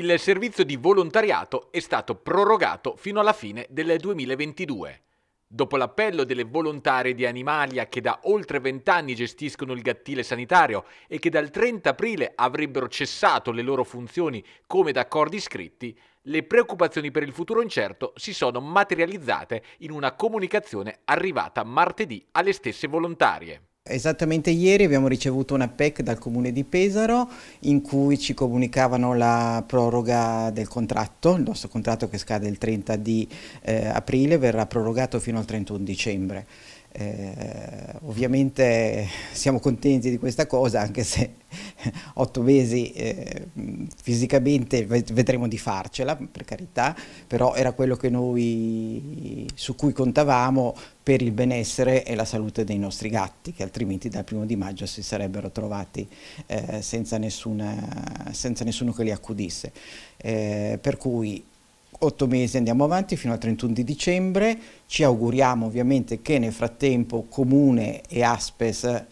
il servizio di volontariato è stato prorogato fino alla fine del 2022. Dopo l'appello delle volontarie di Animalia che da oltre vent'anni gestiscono il gattile sanitario e che dal 30 aprile avrebbero cessato le loro funzioni come d'accordo iscritti, le preoccupazioni per il futuro incerto si sono materializzate in una comunicazione arrivata martedì alle stesse volontarie. Esattamente ieri abbiamo ricevuto una PEC dal comune di Pesaro in cui ci comunicavano la proroga del contratto, il nostro contratto che scade il 30 di eh, aprile verrà prorogato fino al 31 dicembre. Eh, ovviamente siamo contenti di questa cosa anche se ottovesi eh, fisicamente vedremo di farcela, per carità, però era quello che noi, su cui contavamo per il benessere e la salute dei nostri gatti, che altrimenti dal primo di maggio si sarebbero trovati eh, senza, nessuna, senza, nessuno che li accudisse. Eh, per cui 8 mesi andiamo avanti fino al 31 di dicembre, ci auguriamo ovviamente che nel frattempo Comune e Aspes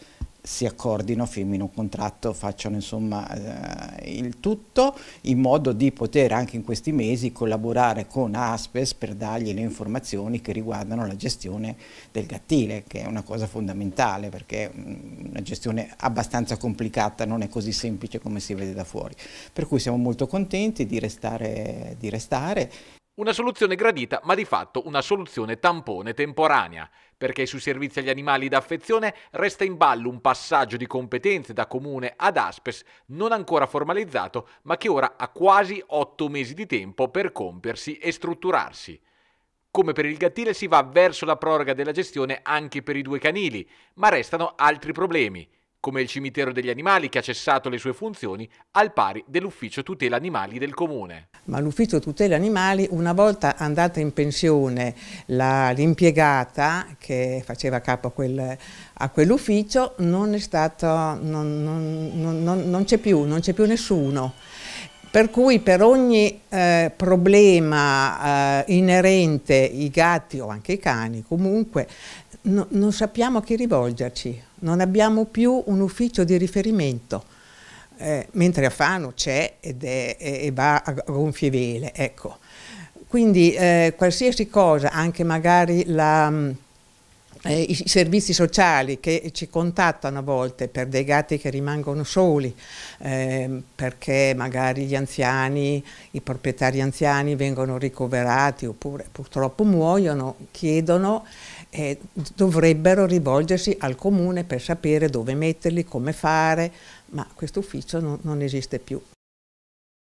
si accordino, firmino un contratto, facciano insomma eh, il tutto in modo di poter anche in questi mesi collaborare con Aspes per dargli le informazioni che riguardano la gestione del gattile, che è una cosa fondamentale perché è mm, una gestione abbastanza complicata, non è così semplice come si vede da fuori. Per cui siamo molto contenti di restare, di restare una soluzione gradita, ma di fatto una soluzione tampone temporanea, perché sui servizi agli animali d'affezione resta in ballo un passaggio di competenze da comune ad Aspes non ancora formalizzato, ma che ora ha quasi 8 mesi di tempo per compiersi e strutturarsi. Come per il gattile si va verso la proroga della gestione anche per i due canili, ma restano altri problemi come il cimitero degli animali che ha cessato le sue funzioni, al pari dell'ufficio tutela animali del comune. Ma l'ufficio tutela animali, una volta andata in pensione l'impiegata che faceva capo a, quel, a quell'ufficio, non, non, non, non c'è più, più nessuno. Per cui per ogni eh, problema eh, inerente i gatti o anche i cani, comunque no, non sappiamo a chi rivolgerci, non abbiamo più un ufficio di riferimento, eh, mentre a Fano c'è ed è, e va a gonfie vele. Ecco. Quindi eh, qualsiasi cosa, anche magari la eh, i servizi sociali che ci contattano a volte per dei gatti che rimangono soli eh, perché magari gli anziani, i proprietari anziani vengono ricoverati oppure purtroppo muoiono, chiedono eh, dovrebbero rivolgersi al comune per sapere dove metterli, come fare, ma questo ufficio non, non esiste più.